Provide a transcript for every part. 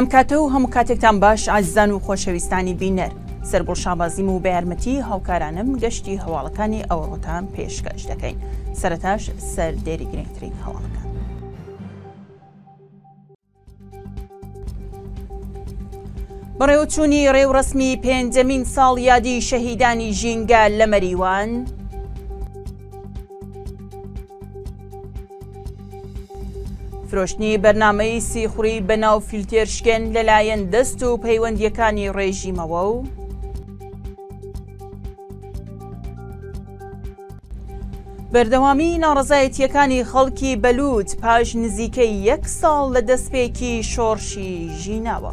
ئەم کاتە و هەموو کاتێکتان باش ئازیزان و خۆشەویستانی بینەر سربڵ شابازیم و بە یارمەتی هاوکارانم گەشتی هەواڵەکانی ئەوڕۆتان پێشکەش دەکەین سەرەتاش سەر دێری گرنگترین هەواڵەکان بەڕێوچوونی ڕێوڕسمی پێنجەمین ساڵ یادی شەهیدانی ژینگە لە مەریوان فرۆشتنی بەرنمەی سیخوری بەناو فیلتێرشکێن لەلایەن دەست و پەیوەندیەکانی ڕێژیمەوە و بەردەوامی ناڕزایەتیەکانی خەڵکی بەلووت پاش نزیکەی یەک ساڵ لە دەستپێکی شۆڕشی ژیناوە.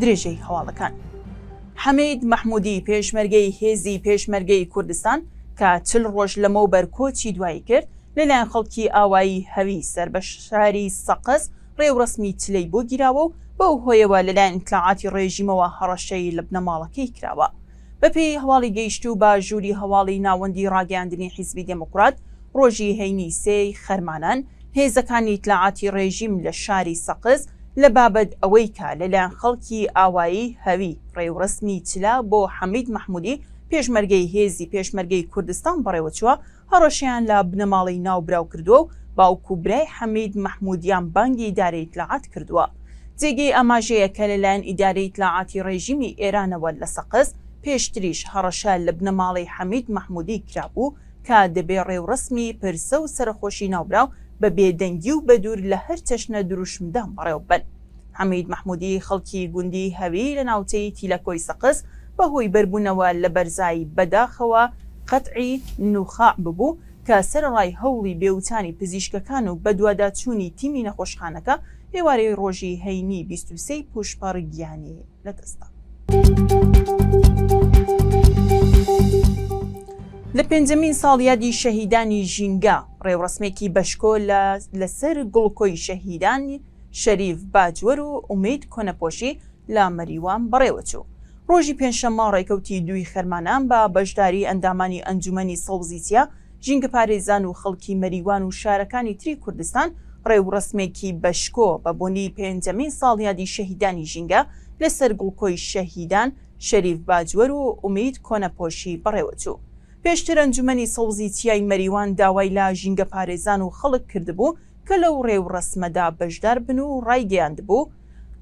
درێژەی هەواڵەکان. حەمید مەحمودی پێشمەرگەی هێزی پێشمەرگەی کوردستان، کە چل ڕۆژ لەمە و بەرکۆچی دوایی کرد لەلایەن خەڵکی ئاوایی هەوی سەر بە شاری سەقس ڕێوڕسمی چلەی بۆ گیراوە و بەو هۆیەوە لەلایەن ئینتلاعاتی ڕێژیمەوە هەڕەشەی لە بنەماڵەکەی کراوە بەپی هەواڵی گەیشت و با ژووری هەواڵی ناوەندی ڕاگەاندنی حیزبی دموکرات ڕۆژی هەینی سێی خەرمانان هێزەکانی ئیتلاعاتی ڕێژیم لە شاری سەقز لە بابەت ئەوەی کا لەلایەن خەڵکی ئاوایی هەوی ڕێوڕسمی چلا بۆ حەمید مححمودی پێشمەرگەی هێزی پێشمەرگەی کوردستان بەڕێوە چوە هەڕەشیان لە بنەماڵی ناوبراو کردووە و باوکو برای حەمید مەحمودیان بانگی دارەیت لەعات کردووە. جێگەی ئەماژەیە کە لەلایەن ئیدارەیت لەعاتی ڕێژیمی ئێرانەوە لە سەقز پێشتریش هەڕەشە لە بنەماڵی حەمید مەحمودی کرابوو کە دەبێ ڕێوڕسمی پرسە و سەرخۆشی ناوبراو بە بێدەنگی و بەدور لە هەر چەشنە دروشمدا بەڕێوبەن. حەمید مەحمودی خەڵکی گوندی هەوی لە ناوچەی تیلەکۆی سەقز بەهۆی بەربوونەوە لە بەرزایی بەداخەوە قەتعی نوخاع ببوو کە سەرڕای هەوڵی بێوتانی پزیشکەکان و بەدوواداچوونی تیمی نەخۆشخانەکە هێوارەی ڕۆژی هەینی 23 پوشپەڕ گیانی لە دەستا. لە پێنجمین ساڵیادی شەهیدانی ژینگا ڕێوڕسمێکی بەشکۆ لەسەر گوڵکۆی شەهیدانی شەریف باجوەر و ئومید کۆنەپۆشی لا مەریوان بەڕێوەچوو ڕۆژی پێنجشەمە ڕێکەوتی دوی خەرمانان بە بەشداری ئەندامانی ئەنجومی سەوزیسیا ژینگە پارێزان و خەڵکی مەریوان و شارەکانی تری کوردستان ڕێوڕسمێکی بەشکۆ بە بۆنی پێنجەمین ساڵیادی شەهیدانی ژینگە لەسەر گوڵکۆی شەهیدان شەریف باجوەر و ئومید کۆنەپۆشی بەڕێوەچوو. پێشتر ئەنجومی سەوزی تیای مەریوان داوای لا ژینگە پارێزان و خەڵک کردبوو کە لەو ڕێو ڕسمەدا بەشدار بن و ڕایگەیاند بوو،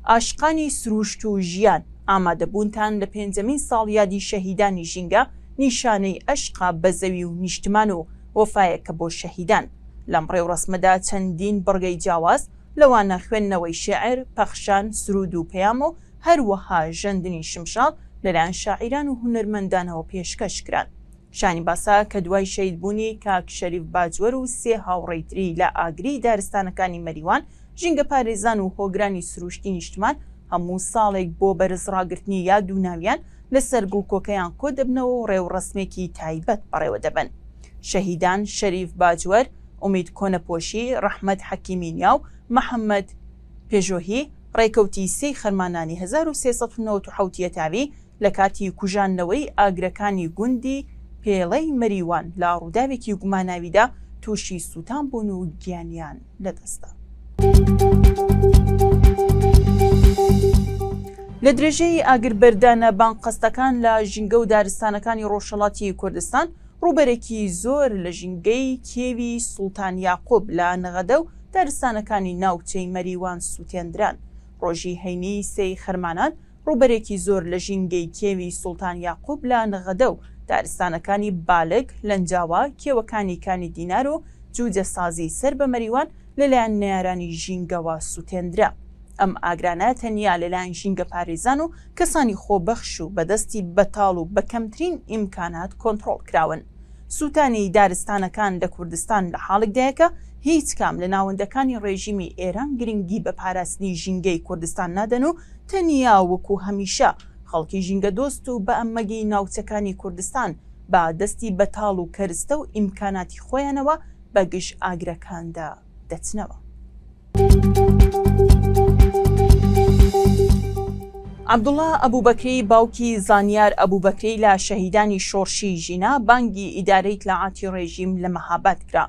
ئاشقانی سروشت و ژیان ئامادەبوونتان لە پێنجەمین ساڵیادی شەهیدانی ژینگە نیشانەی ئەشقا بە زەوی و نیشتمان و وەفاەکە بۆ شەهیدان لەم ڕێو ڕسمەدا چەندین بڕگەی جیاواز لەوانە خوێندنەوەی شعر پەخشان سرود و پەیام و هەروەها ژەندنی شمشاڵ لەلایەن شاعران و هوەرمەندانەوە پێشکەش کران شانی باسا کە دوای شەید بوونی کاک شەریف باجوەر و سێ هاوڕێتری لە ئاگری دارستانەکانی مەریوان ژینگە پارێزان و هۆگرانی سروشتی نیشتمان هەموو ساڵێک بۆ بەرزڕاگررتنی یا دووناویان لە سەرگو کۆکەیان کۆ دەبنەوە و ڕێوڕسمێکی تایبەت بەڕێوە دەبن. شەهیدان شەریف باجوەر ئومید کۆنەپۆشی ڕەحمەد حەکیمینیا و محەممەد پێژۆهی ڕێکەوتی سی خەرمانانی 1390 لە کاتی کوژاننەوەی ئاگرەکانی گوندی پێڵەی مەریوان لا ڕووداوێکی گوماناویدا تووشی سووتان بوون و گیانیان لەدەستە. لە درێژەی ئاگربەردانە بانقەستەکان لە ژینگە و دارستانەکانی ڕۆژەڵاتی کوردستان ڕوبەرێکی زۆر لە ژینگەی کێوی سوڵتان یاقوب لە نەغەدە و دارستانەکانی ناوچەی مەریوان سووتێندران ڕۆژی هەینی سی خەرمانان ڕوبەرێکی زۆر لە ژینگەی کێوی سوڵتان یاقوب لە نەغەدە و دارستانەکانی بالک لەنجاوا کێوەکانی کانی دینار و جوجە سازی سەر بە مەریوان لەلایەن نارانی ژینگەوە سووتێنرا. ئەم ئاگرانە تەنیا لەلایەن ژینگە پارێزان و کەسانی خۆبەخش و بەدەستی بەتاڵ و بەکەمترین ئیمکانات کۆنتترۆل کراون. سووتانی دارستانەکان لە کوردستان لە حاڵکدایەکە هیچ کام لە ناوەندەکانی ڕێژیمی ئێران گرنگی بە پاراستنی ژینگەی کوردستان نادەن و تەنیا وەکو هەمیشە خەڵکی ژینگە دۆست و بە ئەممەگەی ناوچەکانی کوردستان با دەستی بەتاڵ و کەرستە و ئیمکاناتی خۆیانەوە بەگشت ئاگرەکاندا دەچنەوە. عبدوڵە ئەبوبەکری باوکی زانیار ئەبوبەکری لە شەهیدانی شۆرشی ژینا بانگی ئیدارەی لەعاتی ڕێژیم لە مەهابەت کرا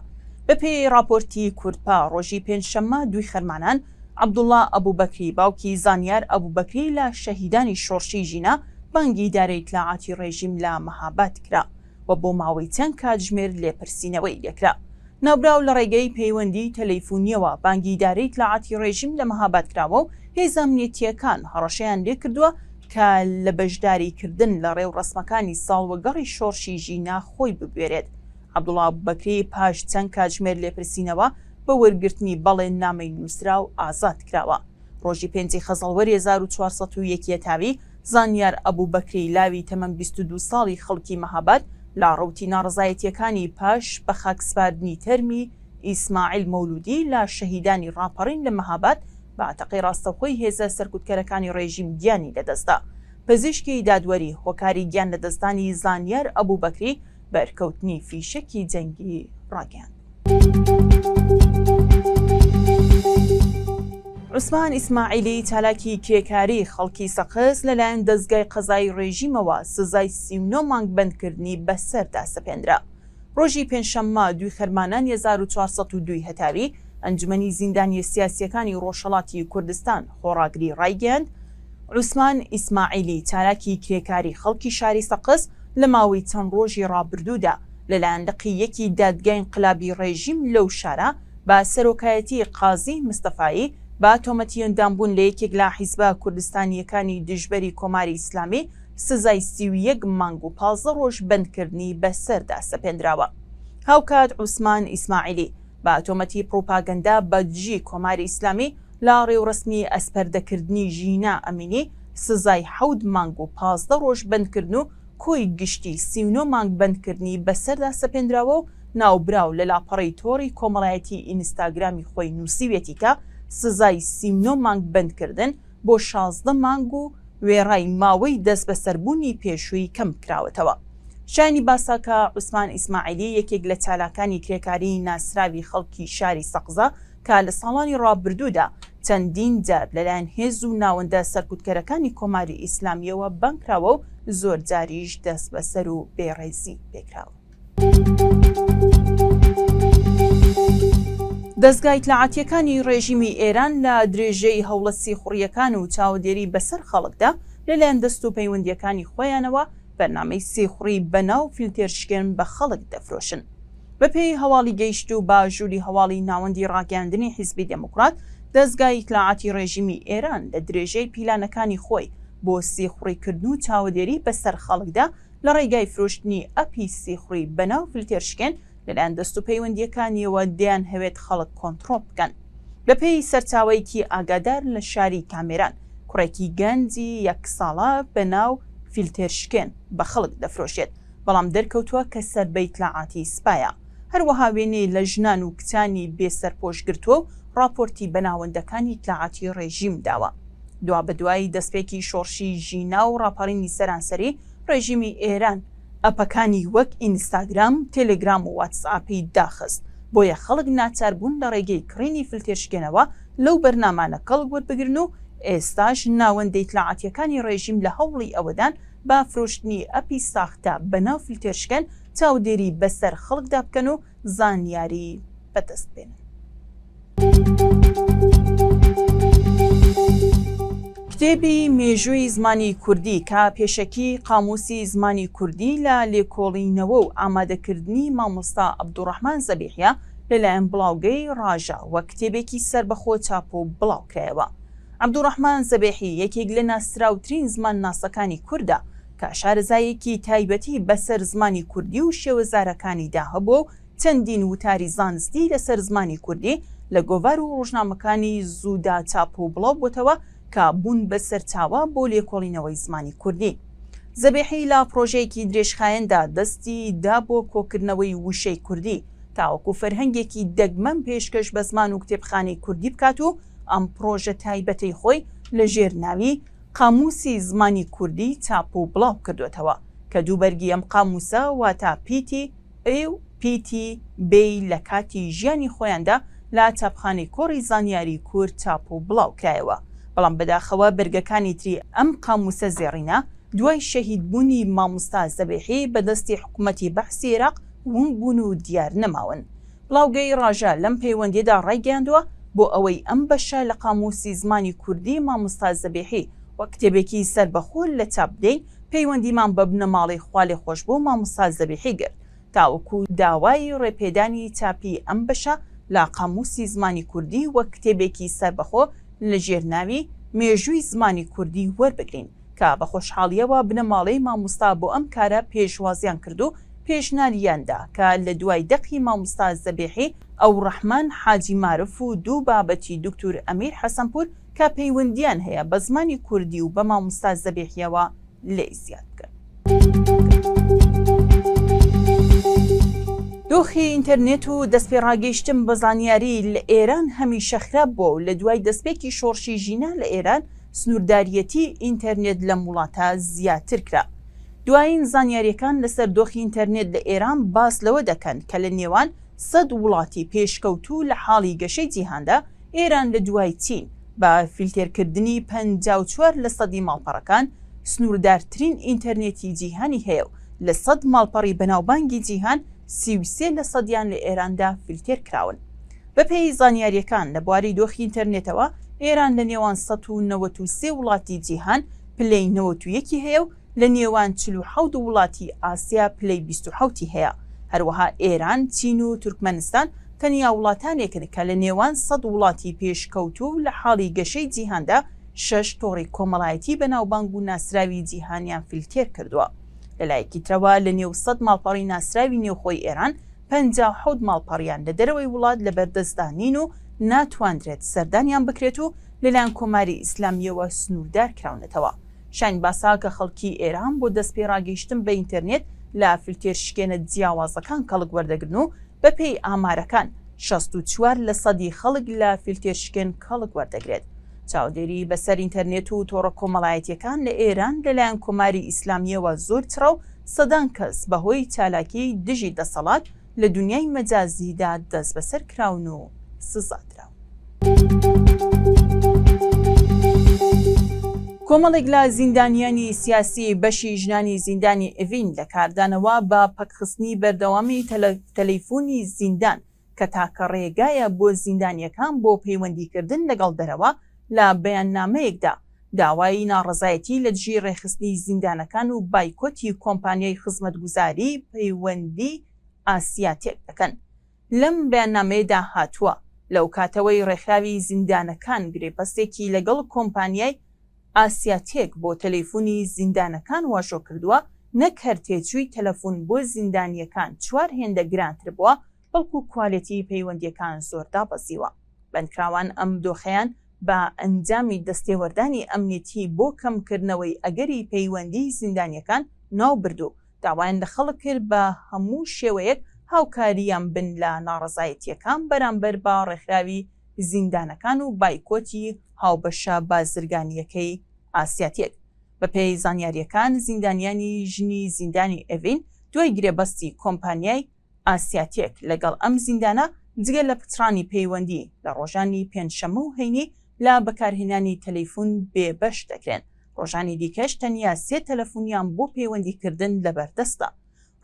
بەپی راپۆرتی کورتپا ڕۆژی پێنجشەممە دوی خەرمانان عبدوڵە ئەبوبەکری باوکی زانیار ئەبوبەکری لە شەهیدانی شۆرشی ژینا بانگی دارەی لەعاتی ڕێژیم لە مەهابەت کرا و بۆ ماوەی چەند کاتژمێر لێپرسینەوەی لەکرا ناوبراو لە ڕێگەی پەیوەندی تەلەیفۆنیەوە بانگیدارەی تلاعاتی ڕێژیم لە مەهاباد کراوە و هێزامنیەتیەکان هەڕەشیان لێ کردووە کە لە بەشداریکردن لە ڕێو ڕسمەکانی ساڵوەگەڕی شۆرشیژی ناخۆی ببێرێت عبدوڵا بەکری پاش چەند کاتژمێر لێپرسینەوە بە وەرگرتنی بەڵێن نامەی نووسرا و ئازاد کراوە ڕۆژی پێنجی خەزڵوەری 1400 یەکیەتاوی زانیار ئەبوو بەکری لاوی تەمەەن 22 ساڵی خەڵکی مەهاباد لاڕوتی ناڕزایەتیەکانی پاش بە خاکسپاردنی تەرمی ئیسماعیل مەولودی لە شەهیدانی ڕاپەڕین لە مەهابات بە عتەقی ڕاستەخۆی هێزە سەرکوتکەرەکانی ڕێژیم گیانی لەدەستا پزیشکی دادوەری هۆکاری گیان لەدەستانی زانیار ئەبوو بەکری بەرکەوتنی فیشکی جەنگی ڕاگەیان. عوسمان ئیسماعیلی چالاکی کێکاری خەڵکی سەقز لەلایەن دەستگای قەزای ڕێژیمەوە سزای سیونۆ مانگ بندکردنی بەسەردا سەپێنرا. ڕۆژی پێنجشەممە دوی خەرمانان 1402 هەتاوی ئەنجمەنی زیندانی سیاسیەکانی ڕۆژەڵاتی کوردستان خۆڕاگری ڕایگەند، عوسمان ئیسماعیلی چالاکی کرێکاری خەڵکی شاری سەقز لە ماوەی چەند ڕۆژی ڕابردوودا لەلایەندقی یەکی دادگای قلابی ڕێژیم لەو شارە بە سەرۆکایەتی قازی مستەفایی با تۆمەتی ئەندامبوون لە یەکێک لا حیزبە کوردستانیەکانی دژبەری کۆماری ئیسلامی سزای سیویەک مانگ و پازە ڕۆژ بندکردنی بەسەردا سەپێنراوە هاوکات عوسمان ئیسماعیلی با تۆمەتی پرۆپاگەندا بەجی کۆماری ئیسلامی لا ڕێوڕستمی ئەسپەردەکردنی ژینا ئەمینی سزای حەود مانگ و پازدە ڕۆژ بندکردن و کۆی گشتی سیونۆ مانگ بندکردنی بەسەردا سەپێنراوە و ناوبراو لە لاپەڕی تۆری کۆمەڵایەتی ئینستاگرامی خۆی نووسیوێتیکە سزای سیمنۆ مانگ بندکردن بۆ 16 مانگ و وێڕای ماوەی دەست بە سربوونی پێشووی کەم کراوەتەوە. شانی باساکە عوسمان ئیسماعیلی یەکێک لە چالاکانی کرێکاری ناسراوی خەڵکی شاری سەقزە کە لە ساڵانی ڕابردوودا چەندین جار لەلایەن هێز و ناوەندە سەرکوتکەرەکانی کۆماری ئیسلامیەوە بنکراوە و زۆر جاریش دەست بەسەر و بێڕێزی پێکراوە. دەستگای تلاعاتیەکانی ڕێژیمی ئێران لە درێژەی هەوڵەسی خوڕیەکان و چاودێری بەسەر خەڵکدا لەلایەن دەست و پەیوەندیەکانی خۆیانەوە بەنامەی سێخوڕی بەناو فیلتێرشکێن بە خەڵک دەفرۆشن. بەپێی هەواڵی گەیشت و باژووری هەواڵی ناوەندی ڕاگەاندنی حیزبی دموکرات دەستگای تلاعاتی ڕێژیمی ئێران لە درێژەی پیلانەکانی خۆی بۆ سیخڕیکردن و چاودێری بەسەر خەڵکدا لە ڕێگای فرۆشتنی ئەپی سیخڕی بەناو فلتێرشکێن لەلایەن دەست و پەیوەندیەکانیەوە دیان هەوێت خەڵک کۆنتترۆپ بکەن لە پێی سەرچاوەیەکی ئاگادار لە شاری کامێران کوڕێکی گەنجی یەک ساڵە بە ناو فیلتێرشکێن بە خەڵک دەفرۆشێت بەڵام دەرکەوتووە کە سربەیت لە عاتی سپایە هەروەها وێنەی لە ژنان و کچانی بێسەر پۆشگرتووە و راپۆرتی بەناوەندەکانی تلاعاتی ڕێژیم داوە دوا بەدوایی دەستپێکی شۆڕشی ژینا و ڕاپەڕینی سەرانسەری ڕێژیمی ئێران ئەپەکانی وەک ئینستاگرام تەلگرام و واتساپی داخست بۆیە خەڵک ناچار بوون لە ڕێگەی کڕینی فلتێشکێنەوە لەو بەرنمانە کەڵگوت بگرن و ئێستاش ناوەندەیت لە عاتیەکانی ڕێژیم لە هەوڵی ئەوەدان با فرۆشتنی ئەپی ساختە بەناو فلتێشکەن چاودێری بەسەر خەڵکدا بکەن و زانیاری بەدەست بێنن. کتێبی مێژووی زمانی کوردی کا پێشەکی قاموسی زمانی کوردی لە لێکۆڵینەوە و ئامادەکردنی مامۆستا عبدوڕحمان زەبیحە لەلایەن بڵاوگەی ڕاژە وە کتێبێکی سربەخۆ چاپۆ بڵاوکرایەوە عبدوڕحمان زەبێحی یەکێک لە ناسرااوترین زمان ناسەکانی کووردا کە شارەزایەکی تایبەتی بەسەر زمانی کوردی و شێوەزارەکانی داهەبوو و چەندین وتاری زانستی لەسەر زمانی کوردی لە گۆڤار و ڕۆژنامەکانی زوودا چاپ و بڵاو بۆتەوە کە بوون بە سەرچاوە بۆ لێکۆڵینەوەی زمانی کوردی. زەبێحی لا پرۆژێکی درێژخایەندا دەستی دا بۆ کۆکردنەوەی وشەی کوردی تاوەکو فەرهنگێکی دەگمەم پێشکەش بە زمان و کتێبخانەی کوردی بکات و ئەم پرۆژە تایبەتەی خۆی لە ژێرناوی قاموسی زمانی کوردی تاپ و بڵاو کردوێتەوە کە دووبەرگی ئەم قاموسە وا تا پیتی ئێوPتی بی لە کاتی ژیانی خۆیاندا لا تاپخانەی کۆڕی زانیاری کورد تاپ و بڵاو کرایەوە. بەڵام بەداخەوە بەرگەکانی تری ئەم قاموسە زێڕینە دوای شەهید بوونی مامۆستا زەبێحی بەدەستی حکوومەتی بەحسی عێراق ون بوون و دیار نەماون بڵاوگەی ڕژە لەم پەیوەندیدا ڕێگەاندووە بۆ ئەوەی ئەم بەشە لە قاموسی زمانی کوردی مامۆستا زەبێحی وە کتێبێکی سربەخۆل لە چاپدەین پەیوەندیمان بە بنەماڵی خالی خۆش بۆ مامۆستا زەبێحی گرت تاوەکو داوای ڕێپێدانی چاپی ئەم بەشە لا قاموسی زمانی کوردی وە کتێبێکی سربەخۆ لە ژێرناوی مێژووی زمانی کوردی وەربگرین کە بە خۆشحاڵیەوە بنەماڵەی مامۆستا بۆ ئەم کارە پێشوازیان کرد و پێشناریاندا کە لە دوای دەقی مامۆستا زەبێحی ئەو ڕەحمان حاجی معرف و دوو بابەتی دکتور ئەمیر حەسەمپور کە پەیوەندیان هەیە بە زمانی کوردی و بە مامۆستا زەبێحیەوە لێ زیاد کرد. دۆخی ئینتەرنێت و دەستپێڕاگەیشتم بە زانیاری لە ئێران هەمی شەخراب بۆ و لە دوای دەستپێکی شۆڕشی ژینە لە ئێران سنوورداریەتی ئینتەرنێت لە وڵاتە زیاتر کرا. دوایین زانیاریەکان لەسەر دۆخی ئینتەرنێت لە ئێران باس لەوە دەکەن کە لە نێوان سەد وڵاتی پێشکەوت و لە حاڵی گەشەی جیهاندا ئێران لە دوای چین بە فیلتێرکردنی پنجاوچوار لە سەدی ماڵپەڕەکان سنووردارترین ئینتەرنێتی جیهانی هەیە و لە سەد ماڵپەڕی بەناوبانگی جیهان سیویسێ لە سەدیان لە ئێراندا فیلتر کراون بە پێی زانیاریەکان لە بواری دۆخی ئینتەرنێتەوە ئێران لە نێوان 1993 وڵاتی جیهان پلەی 91 هەیە و لە نێوان 47 وڵاتی ئاسیا پلەی 26 هەیە هەروەها ئێران چین و تورکمنستان تەنیا وڵاتانێکن کە لە نێوان 100 وڵاتی پێشکەوت و لە حاڵی گەشەی جیهاندا شش تۆڕی کۆمەڵایەتی بەناوبانگ و ناسراوی جیهانیان فیلتر کردووە لەلایەکی ترەوە لە نێو سەد ماڵپەڕی ناسراوی نێوخۆی ئێران پ ماڵپەڕیان لە دەرەوەی وڵات لە بەردەستدانین و ناتواندرێت سەردانیان بکرێت و لەلایەن کۆماری ئیسلامیەوە سنووردار کراونەتەوە شین باسا کە خەڵکی ئێران بۆ دەستپێ ڕاگەیشتن بە ئینتەرنێت لە فلتێر شکێنە جیاوازەکان کەڵک وەردەگرن و بە پێی ئامارەکان 64 لە سەدی خەڵک لە فیلتێر شکێن کەڵک وەردەگرێت چاودێری بەسەر ئینتەرنێت و تۆڕە کۆمەڵایەتیەکان لە ئێران لەلایەن کۆماری ئیسلامیەوە زۆر چرا و سەدان کەس بەهۆی چالاکی دژی دەسەڵات لە دنیای مەجازیدا دەست بەسەر کراون و سزادرا. کۆمەڵێک لە زیندانیانی سیاسی بەشی ژنانی زیندانی ئڤین لە کاردانەوە بە پەکخستنی بەردەوامی تەلەفۆنی زیندان کە تاکە ڕێگایە بۆ زیندانیەکان بۆ پەیوەندیکردن لەگەڵ دەرەوە لە بەیاننامەیەکدا داوای ناڕزایەتی لە دژی ڕێخستنی زیندانەکان و بایکۆتی کۆمپانیای خزمەتگوزاری پەیوەندی ئاسیاتێک دەکەن لەم بەیاننامەیەدا هاتووە لەو کاتەوەی ڕێکخاوی زیندانەکان گرێپەستێکی لەگەڵ کۆمپانیای ئاسیاتێک بۆ تەلەیفۆنی زیندانەکان واشۆ کردووە نەکەرتێچووی تەلەفۆن بۆ زیندانیەکان چوار هێندە گرانتر بووە بەڵکو کوالەتی پەیوەندیەکان زۆردا بەزیوە بەندکراوان ئەم دۆخەیان بە ئەنجامی دەستێوەردانی ئەمنیەتی بۆ کەمکردنەوەی ئەگەری پەیوەندی زیندانیەکان ناو بردو داوایان لە خەڵک کرد بە هەموو شێوەیەک هاوکاریان بن لە ناڕزایەتیەکان بەرامبەر بە ڕێکراوی زیندانەکان و بایکۆتی هاوبەشە بازرگانیەکەی ئاسیاتێک بە پێی زانیاریەکان زیندانیانی ژنی زیندانی ئەڤین دوای گرێبەستی کۆمپانیای ئاسیاتێک لەگەڵ ئەم زیندانە جگە لە پترانی پەیوەندی لە ڕۆژانی پێنجشەمە و هەینی لە بەکارهێنانی تەلەیفۆن بێبەش دەکرێن ڕۆژانی دیکەش تەنیا سێ تەلەفۆنیان بۆ پەیوەندیکردن لە بەردەستە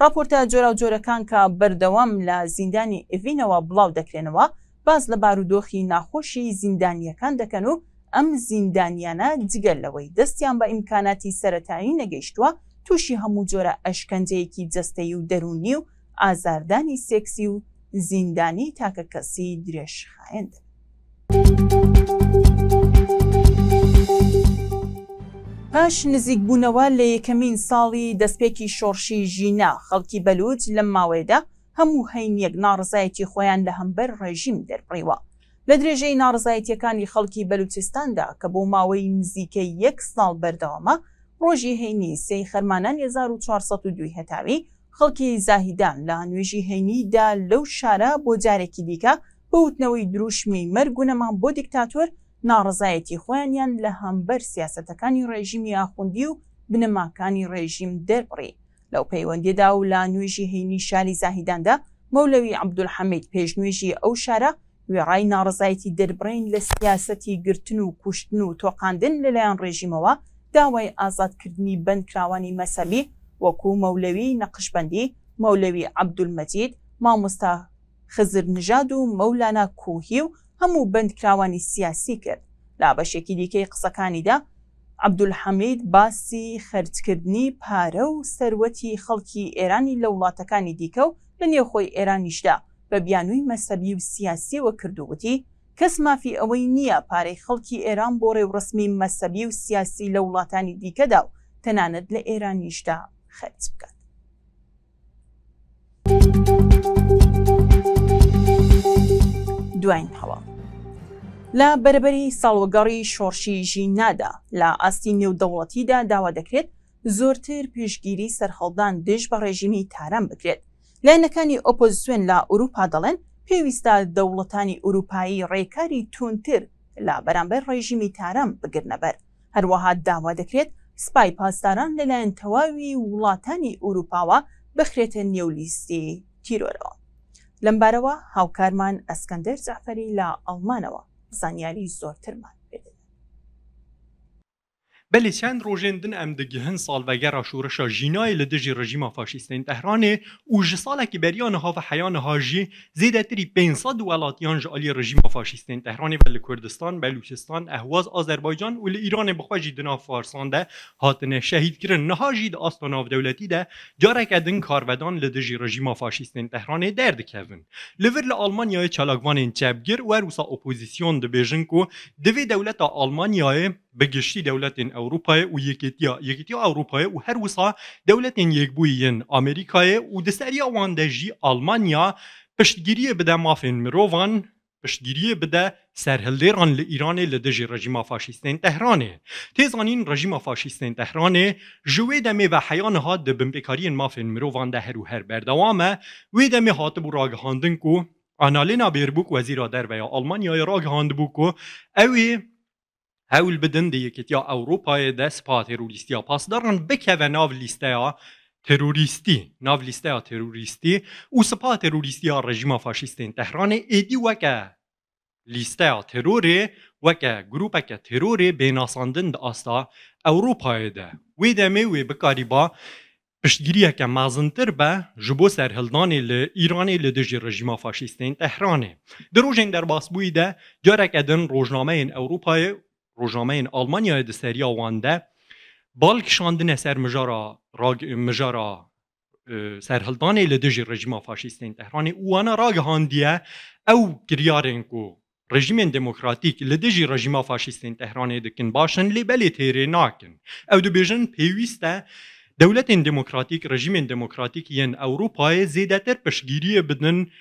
راپۆرتە جۆرا و جۆرەکان کە بەردەوام لە زیندانی ئڤینەوە بڵاو دەکرێنەوە باز لە بارودۆخی ناخۆشی زیندانیەکان دەکەن و ئەم زیندانیانە جگەل لەوەی دەستیان بە ئیمکاناتی سەتایی نەگەیشتووە تووشی هەموو جۆرە ئەشکەنجەیەکی جستەی و دەرونی و ئازاردانی سێکسی و زیندانی تاکە کەسی درێژ خاێن دەکەن پاش نزیک بوونەوە لە یەکەمین ساڵی دەستپێکی شۆرشی ژینا خەڵکی بەلووت لەم ماوەیدا هەموو هەین یەک ناڕزایەتی خۆیان لە هەمبەر ڕێژیم دەرپڕیوە لە درێژەی ناڕزایەتیەکانی خەڵکی بەلوچستاندا کە بۆ ماوەی نزیکە یەک ساڵ بەردەوامە ڕۆژی هەینی سی خەرمانان 1402 هەتاوی خەڵکی زاهیدان لە نوێژی هەینیدا لەو شارە بۆ جارێکی دیکە بەوتنەوەی دروشمی مەرگونەمان بۆ دیکتاتۆر ناڕزایەتی خۆیانیان لە هەمبەر سیاسەتەکانی ڕێژیمی ئاخوندی و بنەماکانی ڕێژیم دەرپڕی لەو پەیوەندیدا و لا نوێژی هینی شالی زاهیداندا مەولەوی عبدولحەمید پێشنوێژی ئەو شارە وێڕای ناڕزایەتی دەربڕین لە سیاسەتی گرتن و کوشتن و تۆقااندن لەلایەن ڕێژیمەوە داوای ئازادکردنی بندکراوانی مەسەلی وەکو مەولەوی نەقشبندی مەولەوی عبدولمەجید مامۆستا خزر نژاد و مەولانا کوهی و هەموو بندکراوانی سیاسی کرد لا بەشێکی دیکەی قسەکانیدا عبدولحەمید باسی خرجکردنی پارە و سەروەتی خەڵکی ئێرانی لە وڵاتەکانی دیکە و لە نێوخۆی ئێرانیشدا بە بیانووی مەسەبی و سیاسیەوە کردووتی کەس مافی ئەوەی نییە پارەی خەڵکی ئێران بۆ ڕێوڕسمی مەسەبی و سیاسی لە وڵاتانی دیکەدا و تەنانەت لە ئێرانیشدا خەرج بکات دوین هەڵە. لە بەرەبەری ساڵوەگەڕی شۆرشی ژینادا لە ئاستی نێودەوڵەتیدا داوا دەکرێت زۆرتر پێشگیری سەررخەڵدان دژ بە ڕێژیمی تاران بکرێت لایەنەکانی ئۆپۆزیسیۆن لە ئوروپا دەڵێن پێویستە دەوڵەتانی ئوروپایی ڕێکاری تونتر لا بەرامبەر ڕێژیمی تارەم بگرنەبەر هەروەها داوا دەکرێت سپای پاسداران لەلایەن تەواوی وڵاتانی ئوروپاوە بخرێتە نێولیستی تیرۆرەوە لەمبارەوە هاوکارمان ئەسکەندر جافەری لە ئەڵمانەوە زانیاری زۆرترمان بلی چند دن ام ده هن سال گره شورش جینای لدجی رژیم فاشیستین تهرانه او جه سال که بریانه ها و حیان ها جی زیده تری 500 ولاتیان جالی رژیم فاشیستین تهرانه بلی کردستان، بلوچستان اهواز آذربایجان و ایران جی دنا فارسان ده هاتنه شهید کرن نها جی ده آستان آف دولتی ده جارک ادن کارودان لدجی رژیم فاشیستین تهرانه درد کهون لور لالمانیای این و روسا اپوزیسیون ده بیجنکو دوی دولت آلمانیای بگشتی ئەوروپایە و یەکێتیا یەکێتی ئەوروپایە و هەروسا دەولەتێن یەکبوویەن ئەمریکایە و دەسەری ئەوان دەژی ئەلمانیا پشتگیریە بدە مافێن مرۆڤان پشتگیریە بدە سەررهلێران لە ئیرانێ لە دەژی ڕژیما فاشیستین تەهرانێ تێزانین ڕژیما فاشیستین تەهرانێ ژێ دەمێ بە حیانەها دە بمپێکارین مافێن مرۆڤان دە هەرو هەر بەردەوامە وێ دەمێ هاتبوو ڕاگەهاندن و ئەناالێنا بێربووک وەزیرا دەربەیە ئەلمانیای ڕاگەهاند بوو و ئەوێ هول بدن دیگه که یا اوروپای ده سپاه تروریستی ها پاس دارن بکه و ناو لیسته ها تروریستی ناو لیسته ها تروریستی او سپاه تروریستی ها رژیم ها فاشیستین تهرانه ایدی وکه لیسته ها تروری وکه گروپه که تروری به ناساندن ده آستا اوروپای ده ویده وی بکاری با پشتگیری که مازنتر با جبو سر هلدانه لی ایرانی لی دجی رژیم ها فاشیستین تهرانه در روشن در باس بویده جارک ادن روژنامه این اوروپای rojameyên Almanyayê di seriya wan de balkişandine ser mijara mijara serhildanê li dijî rejima faşîstên Tehranê wana ragihandiye ew kiryarên ku rejimên demokratîk li dijî rejima faşîstên Tehranê dikin başin lê belê têrê nakin. Ew dibêjin pêwîst e dewletên demokratîk rejimên demokratîk yên Ewropayê zêdetir pişgiriye bidin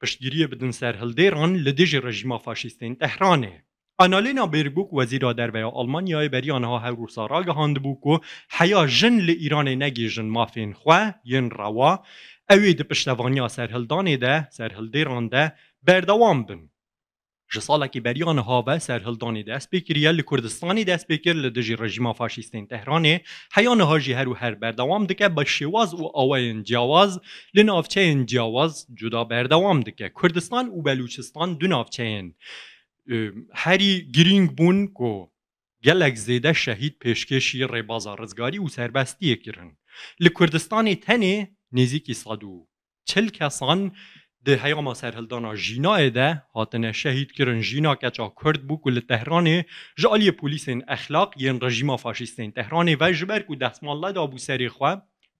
pişgiriye bidin serhildêran li dijî rejima faşîstên Tehranê. ئەنالینا بێرگوک وەزیرا دەربەیە ئەلمانیای بەریانها هەروسا ڕاگەهاند بوو و حیا ژن لە ئیرانێ نەگیژن مافین خوێ یەن ڕەوا ئەوێ د پشتەوانیا سەررهلدانێ دە سەررهلدێڕاندە بەردەوام بن. ji salekî beriyan have serhildanê destpêkiriye li Kurdistanê destpêkir li dijî rejima faşîstên Tehranê heya niha jî her û her berdewam dike be şêwaz û awayên ciyawaz li navçeyên ciyawaz cuda berdewam dike Kurdistan û Belûçistan du navçeyên. هری گرینگ بون کو گلک زیده شهید پیشکشی ری بازا و سربستی اکرن لکردستان تنه نیزی که صدو چل کسان ده هیاما سرهلدانا جینا ده هاتنه شهید کرن جینا کچا کرد بو کل تهرانه جالی پولیس اخلاق یه رژیم فاشیست تهرانه و جبرکو دستمالله ابوسری سریخوه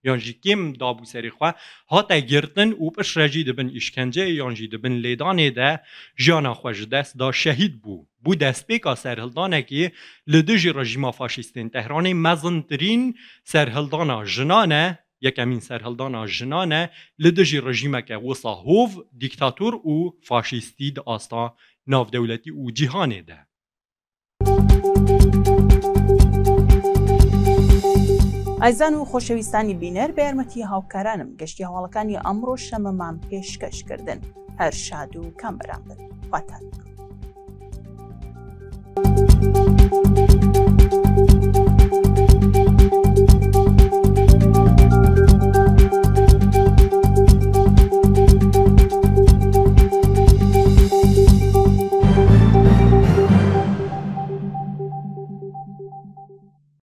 یانجی کیم دابو سری ها تا گرتن و پش رجی دبن اشکنجه یانجی دبن لیدانه ده جانا خوش دست دا شهید بو بو دست پیکا سرهلدانه که لدجی رژیما فاشیستین تهرانی مزنترین سرهلدانه جنانه یکمین سرهلدانه جنانه لدجی رژیما که وصا هوف دیکتاتور و فاشیستی دا آستا ناف دولتی و جهانه ده ئایزان و خۆشەویستانی بینەر بە یارمەتی هاوکارانم گەشتی هەواڵەکانی ئەمڕۆ شەمەمان پێشکەشکردن هەر شاد و کام بەرامبن خواتان. Thank you.